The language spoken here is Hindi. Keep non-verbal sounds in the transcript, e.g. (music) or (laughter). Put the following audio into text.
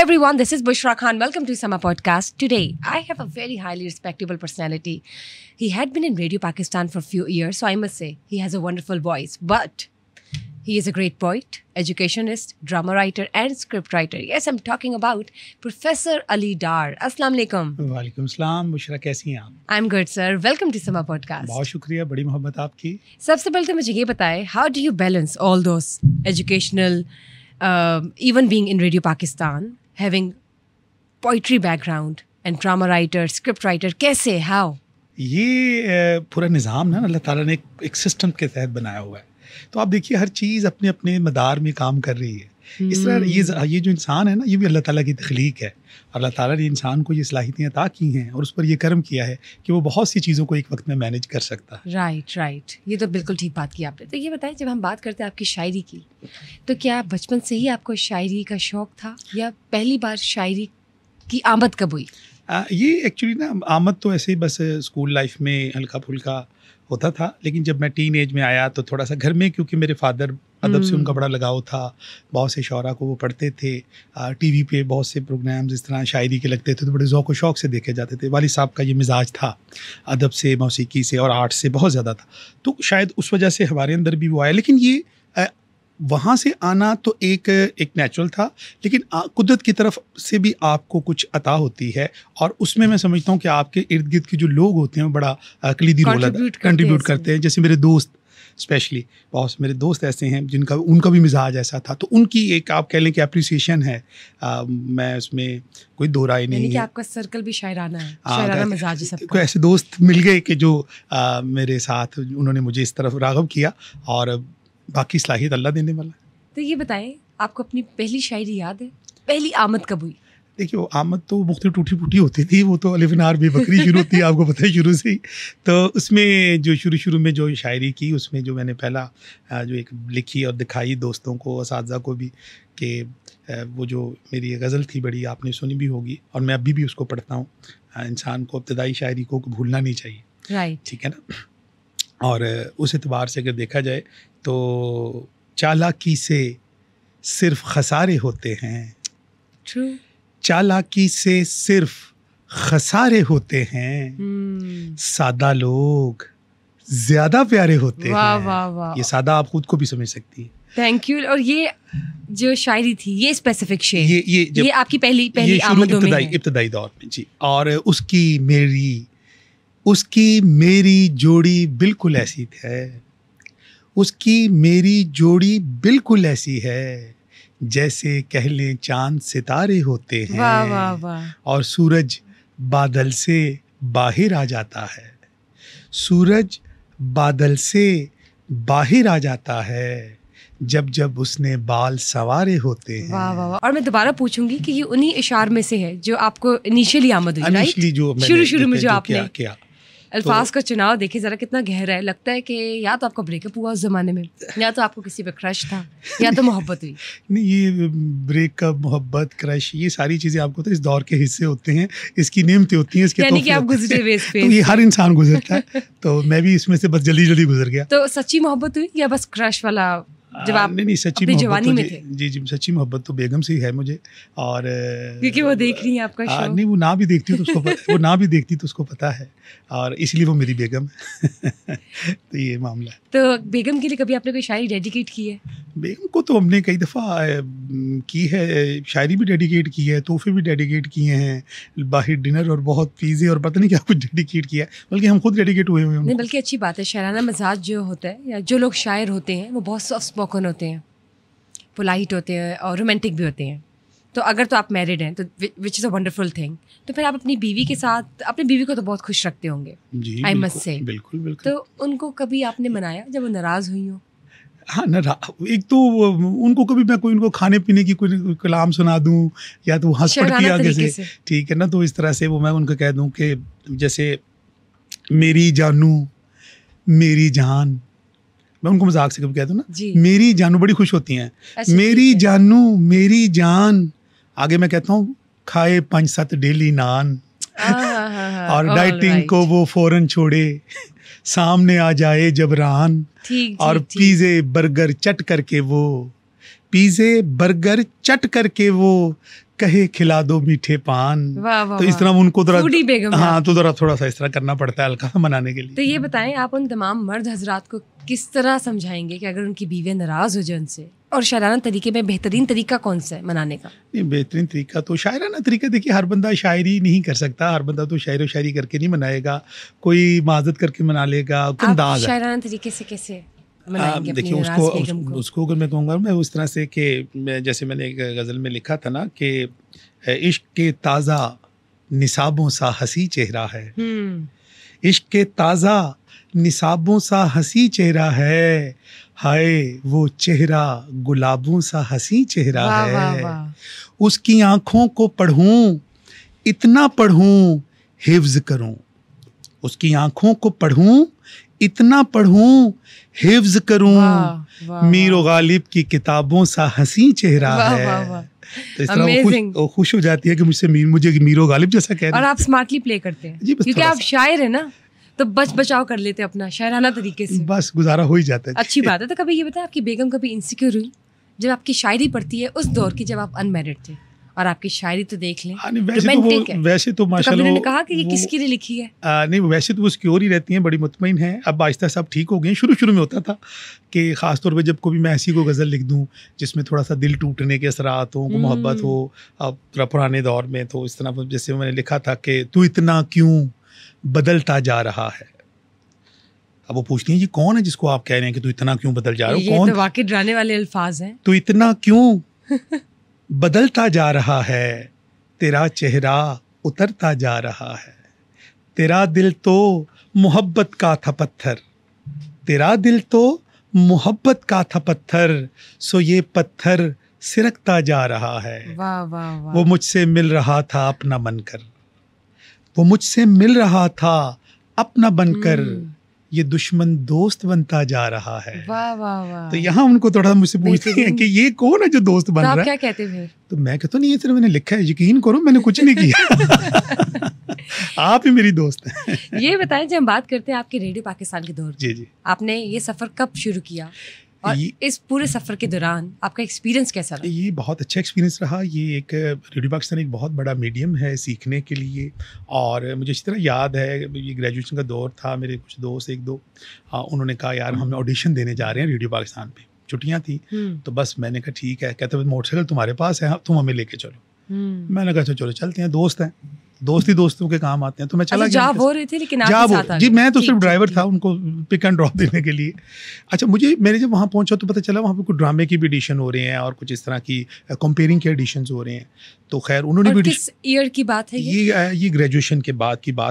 everyone, this is Bushra Khan. Welcome to Sama Podcast. Today, I have a very highly respectable personality. He had been in Radio Pakistan for a few years, so I must say he has a wonderful voice. But he is a great poet, educationist, drama writer, and scriptwriter. Yes, I'm talking about Professor Ali Dar. Aslam alaikum. Walaikum salam. Bushra, कैसी हैं आप? I'm good, sir. Welcome to Sama Podcast. बहुत शुक्रिया, बड़ी मोहब्बत आपकी. सबसे पहले मुझे ये बताएं, how do you balance all those educational, uh, even being in Radio Pakistan having poetry background and drama writer script writer कैसे हाउ ये पूरा निज़ाम ना अल्लाह ताला ने एक सिस्टम के तहत बनाया हुआ है तो आप देखिए हर चीज़ अपने अपने मदार में काम कर रही है इस तरह ये हम्म। ये जो इंसान है ना ये भी अल्लाह ताला की तख्लीक है अल्लाह ताला ने इंसान को ये सलाहितियाँ अता की हैं और उस पर ये कर्म किया है कि वो बहुत सी चीज़ों को एक वक्त में मैनेज कर सकता है राइट राइट ये तो बिल्कुल ठीक बात की आपने तो ये बताएं जब हम बात करते हैं आपकी शायरी की तो क्या बचपन से ही आपको शायरी का शौक़ था या पहली बार शायरी की आमद कब हुई आ, ये एक्चुअली ना आमद तो ऐसे ही बस स्कूल लाइफ में हल्का फुल्का होता था लेकिन जब मैं टीन एज में आया तो थोड़ा सा घर में क्योंकि मेरे फादर अदब से उनका हम्म। बड़ा लगाव था बहुत से शौरा को वो पढ़ते थे टी वी पे बहुत से प्रोग्राम्स इस तरह शायरी के लगते थे तो बड़े ओक़ शौक़ से देखे जाते थे वाली साहब का ये मिजाज था अदब से मौसीकी से और आर्ट से बहुत ज़्यादा था तो शायद उस वजह से हमारे अंदर भी वो आया लेकिन ये वहाँ से आना तो एक एक नेचुरल था लेकिन कुदरत की तरफ से भी आपको कुछ अता होती है और उसमें मैं समझता हूँ कि आपके इर्द गिर्द के जो लोग होते हैं बड़ा कलीदी रोल कंट्रीब्यूट करते हैं जैसे मेरे दोस्त स्पेशली बहुत मेरे दोस्त ऐसे हैं जिनका उनका भी मिजाज ऐसा था तो उनकी एक आप कह लें कि अप्रिसिएशन है आ, मैं उसमें कोई दो राय नहीं कि है आपका सर्कल भी शायराना है आ, हाँ, शायराना मिजाज है कोई ऐसे दोस्त मिल गए कि जो आ, मेरे साथ उन्होंने मुझे इस तरफ राघव किया और बाकी सलाहियत तो अल्लाह देने वाला है तो ये बताएं आपको अपनी पहली शायरी याद है पहली आमद कब हुई देखिए वो आमद तो मुख्त टूटी फूटी होती थी वो तो अलिफिनार भी बकरी शुरू होती है आपको पता है शुरू से ही तो उसमें जो शुरू शुरू में जो शायरी की उसमें जो मैंने पहला जो एक लिखी और दिखाई दोस्तों को इस को भी कि वो जो मेरी गज़ल थी बड़ी आपने सुनी भी होगी और मैं अभी भी उसको पढ़ता हूँ इंसान को इब्तदाई शायरी को भूलना नहीं चाहिए राइट ठीक है ना और उस एतबार से अगर देखा जाए तो चालाकी से सिर्फ खसारे होते हैं चालाकी से सिर्फ खसारे होते हैं hmm. सादा लोग ज्यादा प्यारे होते वा, हैं वा, वा। ये सादा आप खुद को भी समझ सकती है थैंक यू और ये जो शायरी थी ये स्पेसिफिक शेर ये ये, ये आपकी पहली पहली इब्तदाई इब्तदाई दौर में जी और उसकी मेरी उसकी मेरी जोड़ी बिल्कुल ऐसी है उसकी मेरी जोड़ी बिल्कुल ऐसी है जैसे कह लें चांद सितारे होते हैं वा, वा, वा। और सूरज बादल से बाहर आ जाता है सूरज बादल से बाहर आ जाता है जब जब उसने बाल सवारे होते हैं वाह वाह और मैं दोबारा पूछूंगी कि ये उन्हीं इशार में से है जो आपको इनिशियली आमद हुई राइट शुरू शुरू में जो आपने किया तो अल्फाज का चुनाव देखिए ज़रा कितना गहरा है लगता है कि या तो आपका ब्रेकअप हुआ उस ज़माने में या तो आपको किसी पे क्रश था या तो मोहब्बत हुई (laughs) नहीं ये ब्रेकअप मोहब्बत क्रश ये सारी चीज़ें आपको तो इस दौर के हिस्से होते हैं इसकी नियमतें होती है यानी कि आप गुजरे हुए (laughs) तो ये हर इंसान गुजरता है तो मैं भी इसमें से बस जल्दी जल्दी गुजर गया (laughs) तो सच्ची मोहब्बत हुई या बस क्रश वाला जब आप नहीं नहीं सच्ची अपनी जवानी में थे जी जी सच्ची मोहब्बत तो बेगम से ही है मुझे और (laughs) क्योंकि वो देख रही है आपका शो नहीं वो ना भी देखती तो उसको वो ना भी देखती तो उसको पता है और इसलिए वो मेरी बेगम है (laughs) तो ये मामला है तो बेगम के लिए कभी आपने कोई शायरी डेडिकेट की है बेगम को तो हमने कई दफ़ा की है शायरी भी डेडिकेट की है तोहफे भी डेडिकेट किए हैं बाहर डिनर और बहुत पीजे और पता नहीं क्या कुछ डेडिकेट किया बल्कि हम खुद डेडिकेट हुए हुए हैं बल्कि अच्छी बात है शायराना मजाज जो होता है या जो लोग शायर होते हैं वो बहुत सॉफ्ट स्पोकन होते हैं पोलाइट होते हैं और रोमांटिक भी होते हैं तो अगर तो आप मैरिड हैं तो which is a wonderful thing तो फिर आप अपनी बीवी के साथ अपनी बीवी को तो बहुत खुश रखते होंगे आई मस्ट से बिल्कुल बिल्कुल तो उनको कभी आपने मनाया जब वो नाराज़ हुई हो हाँ ना एक तो उनको कभी मैं कोई उनको खाने पीने की कोई कलाम सुना दूं या तो हंस के आगे से ठीक है ना तो इस तरह से वो मैं उनको कह दूं कि जैसे मेरी जानू मेरी जान मैं उनको मजाक से कभी कहता हूँ ना मेरी जानू बड़ी खुश होती हैं मेरी जानू मेरी जान आगे मैं कहता हूँ खाए पाँच सात डेली नान हाँ, हाँ, हाँ, (laughs) और डाइटिंग को वो फौरन छोड़े सामने आ जाए जबरान और पिज़्ज़े बर्गर चट करके वो पिज़्ज़े बर्गर चट करके वो कहे खिला दो मीठे पान वाह वाह तो इस तरह उनको बेगम हाँ तो जरा थोड़ा सा इस तरह करना पड़ता है हल्का मनाने के लिए तो ये बताएं आप उन तमाम मर्द हजरात को किस तरह समझाएंगे कि अगर उनकी बीवी नाराज हो जाए उनसे और शायराना तरीके में बेहतरीन तरीका कौन सा है मनाने का नहीं बेहतरीन तरीका तो शायराना तरीका देखिए हर बंदा शायरी नहीं कर सकता हर बंदा तो शायर शायरी करके नहीं मनाएगा कोई माजत करके मना लेगा शायराना तरीके से कैसे देखिए उसको उसको अगर मैं कहूँगा मैं उस तरह से कि मैं जैसे मैंने एक गज़ल में लिखा था ना कि इश्क के ताज़ा निसाबों सा हंसी चेहरा है हम्म। इश्क के ताज़ा निसाबों सा हंसी चेहरा है हाय वो चेहरा गुलाबों सा हंसी चेहरा है वा, वा। उसकी आँखों को पढ़ूं इतना पढ़ूं हिफ्ज करूं उसकी आँखों को पढ़ूं इतना पढ़ूं हिफ्ज करूं मीर गालिब की किताबों सा हसी चेहरा है तो इस तरह खुश हो जाती है कि मुझसे मीर मुझे मीरो गालिब जैसा कह रहे और आप स्मार्टली प्ले करते हैं क्योंकि आप शायर है ना तो बच बचाव कर लेते हैं अपना शायराना तरीके से बस गुजारा हो ही जाता है अच्छी बात है तो कभी ये बताया आपकी बेगम कभी इनसिक्योर हुई जब आपकी शायरी पढ़ती है उस दौर की जब आप अनमेरिड थे और आपकी शायरी तो देख लें हाँ, वैसे तो वो, वैसे तो माशा तो ने कहा कि ये किसके लिए लिखी है आ, नहीं वैसे तो वो सिक्योर ही रहती हैं बड़ी मुतमिन है अब आहिस्ता साहब ठीक हो गए शुरू शुरू में होता था कि तौर पर जब कभी मैं ऐसी को गज़ल लिख दूँ जिसमें थोड़ा सा दिल टूटने के असरात हों मोहब्बत हो हम्म। अब थोड़ा पुराने दौर में तो इस तरह जैसे मैंने लिखा था कि तू इतना क्यों बदलता जा रहा है अब वो पूछती है जी कौन है जिसको आप कह रहे हैं कि तू इतना क्यों बदल जा रहा हो कौन तो वाकई डराने वाले अल्फाज हैं तू इतना क्यों बदलता जा रहा है तेरा चेहरा उतरता जा रहा है तेरा दिल तो मोहब्बत का था पत्थर तेरा दिल तो मोहब्बत का था पत्थर सो ये पत्थर सिरकता जा रहा है वाह वाह वो मुझसे मिल रहा था अपना बनकर वो मुझसे मिल रहा था अपना बनकर hmm. ये दुश्मन दोस्त बनता जा रहा है वाह वाह वाह तो यहाँ उनको थोड़ा मुझसे पूछते हैं कि ये कौन है जो दोस्त बन तो रहा है क्या कहते हैं तो मैं कहता तो नहीं ये सिर्फ मैंने लिखा है यकीन करो मैंने कुछ नहीं किया (laughs) आप ही मेरी दोस्त हैं ये बताएं जब हम बात करते हैं आपके रेडियो पाकिस्तान के दौर जी जी आपने ये सफर कब शुरू किया और इस पूरे सफर के दौरान आपका एक्सपीरियंस कैसा रहा ये बहुत अच्छा एक्सपीरियंस रहा ये एक रेडियो पाकिस्तान एक बहुत बड़ा मीडियम है सीखने के लिए और मुझे इसी तरह याद है ये ग्रेजुएशन का दौर था मेरे कुछ दोस्त एक दो आ, हाँ, उन्होंने कहा यार हम ऑडिशन हम्म। देने जा रहे हैं रेडियो पाकिस्तान पे छुट्टियाँ थी हम्म। तो बस मैंने कहा ठीक है कहते मोटरसाइकिल तुम्हारे पास है हाँ, तुम हमें लेके चलो हम्म। मैंने कहा अच्छा, चलो चलते हैं दोस्त हैं दोस्ती दोस्तों के काम आते हैं तो मैं चला अच्छा, गया हो रही थी लेकिन आप जी मैं तो सिर्फ ड्राइवर था उनको पिक एंड ड्रॉप देने के लिए अच्छा मुझे मेरे जब वहाँ पहुँचा तो पता चला वहाँ पर कुछ ड्रामे की भी एडिशन हो रहे हैं और कुछ इस तरह की कंपेयरिंग के एडिशन हो रहे हैं तो खैर उन्होंने भी ईयर की बात है ये ये ग्रेजुएशन के बाद की बात